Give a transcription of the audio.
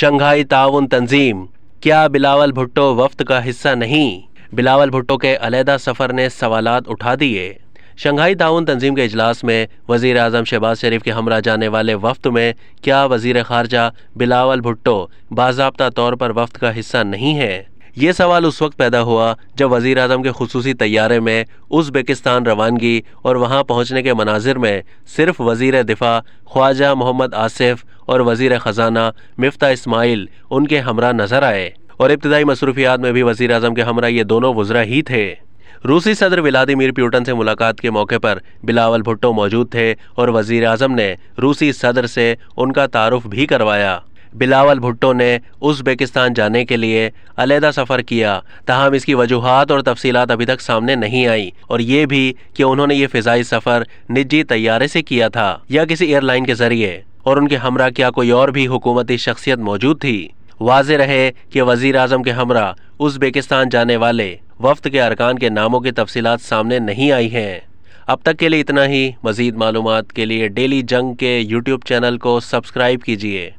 Shanghai ताउन तंजीम क्या बिलावल भुट्टो वफ्त का हिस्सा नहीं बिलावल भुट्टो के अलहदा सफ़र ने सवाल उठा दिए शंघाई ताउन तंजीम के अजलास में वज़ी अजम शहबाज शरीफ के हमरा जाने वाले वफ्त में क्या वजीर ख़ारजा बिलावल भुट्टो बाबा तौर पर वफ्त का हिस्सा नहीं है ये सवाल उस वक्त पैदा हुआ जब वजीर अजम के खसूसी तैयारे में उज़्बेकिस्तान रवानगी और वहाँ पहुँचने के मनाजिर में सिर्फ वजीर दिफा ख्वाजा मोहम्मद आसिफ और वजीर ख़जाना मफ्ता इसमाइल उनके हमरा नज़र आए और इब्तदाई मसरूफियात में भी वजी अजम के हमरा ये दोनों वज्रा ही थे रूसी सदर व्लादिमिर प्यूटन से मुलाकात के मौके पर बिलावल भुट्टो मौजूद थे और वजीर अजम ने रूसी सदर से उनका तारफ़ भी करवाया बिलावल भुट्टो ने उज़्बेकिस्तान जाने के लिए अलहदा सफ़र किया तहम इसकी वजूहत और तफसीत अभी तक सामने नहीं आई और ये भी कि उन्होंने ये फ़िज़ाई सफ़र निजी तैयारे से किया था या किसी एयरलाइन के ज़रिए और उनके हमरा क्या कोई और भी हुकूमती शख्सियत मौजूद थी वाज रहे कि वजीर अजम के हमरा उज़्बेकिस्तान जाने वाले वफ्त के अरकान के नामों की तफसीत सामने नहीं आई हैं अब तक के लिए इतना ही मज़ीद मालूम के लिए डेली जंग के यूट्यूब चैनल को सब्सक्राइब कीजिए